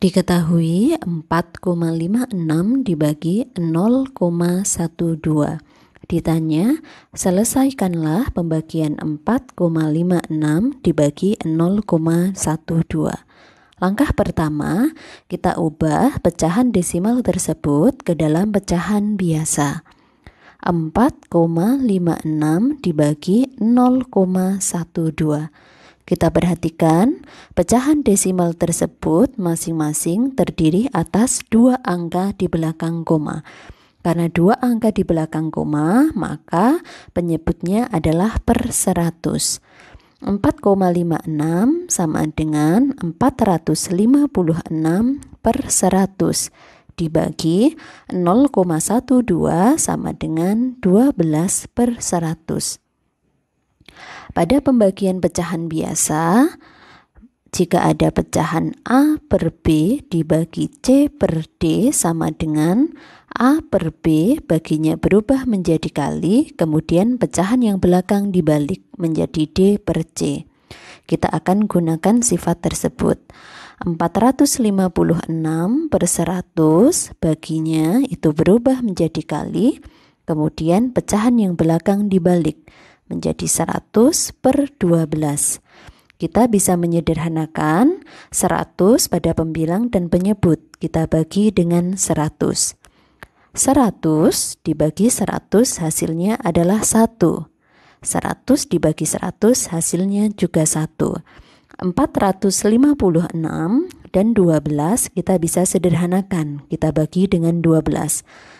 Diketahui 4,56 dibagi 0,12. Ditanya, selesaikanlah pembagian 4,56 dibagi 0,12. Langkah pertama, kita ubah pecahan desimal tersebut ke dalam pecahan biasa. 4,56 dibagi 0,12. Kita perhatikan, pecahan desimal tersebut masing-masing terdiri atas dua angka di belakang koma. Karena dua angka di belakang koma, maka penyebutnya adalah per 100. 4,56 sama dengan 456 per 100 dibagi 0,12 sama dengan 12 per 100. Pada pembagian pecahan biasa, jika ada pecahan A per B dibagi C per D sama dengan A per B baginya berubah menjadi kali, kemudian pecahan yang belakang dibalik menjadi D per C. Kita akan gunakan sifat tersebut. 456 per 100 baginya itu berubah menjadi kali, kemudian pecahan yang belakang dibalik menjadi 100 per 12. Kita bisa menyederhanakan 100 pada pembilang dan penyebut. Kita bagi dengan 100. 100 dibagi 100 hasilnya adalah 1. 100 dibagi 100 hasilnya juga 1. 456 dan 12 kita bisa sederhanakan. Kita bagi dengan 12.